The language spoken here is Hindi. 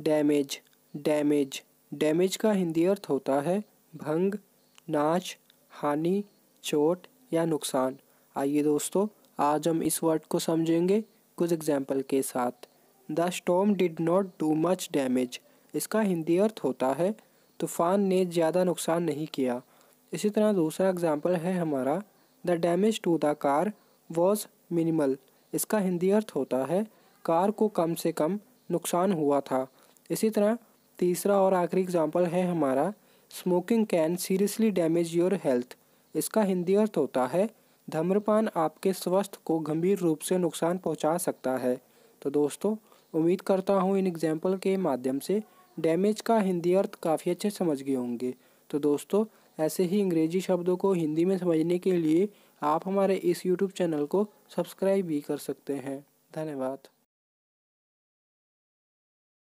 डैमेज डैमेज डैमेज का हिंदी अर्थ होता है भंग नाच हानि चोट या नुकसान आइए दोस्तों आज हम इस वर्ड को समझेंगे कुछ एग्जाम्पल के साथ the storm did not do much damage इसका हिंदी अर्थ होता है तूफान ने ज़्यादा नुकसान नहीं किया इसी तरह दूसरा एग्जाम्पल है हमारा the damage to the car was minimal इसका हिंदी अर्थ होता है कार को कम से कम नुकसान हुआ था इसी तरह तीसरा और आखिरी एग्जाम्पल है हमारा smoking can seriously damage your health इसका हिंदी अर्थ होता है धूम्रपान आपके स्वास्थ्य को गंभीर रूप से नुकसान पहुंचा सकता है तो दोस्तों उम्मीद करता हूँ इन एग्जाम्पल के माध्यम से डैमेज का हिंदी अर्थ काफ़ी अच्छे समझ गए होंगे तो दोस्तों ऐसे ही अंग्रेजी शब्दों को हिंदी में समझने के लिए आप हमारे इस यूट्यूब चैनल को सब्सक्राइब भी कर सकते हैं धन्यवाद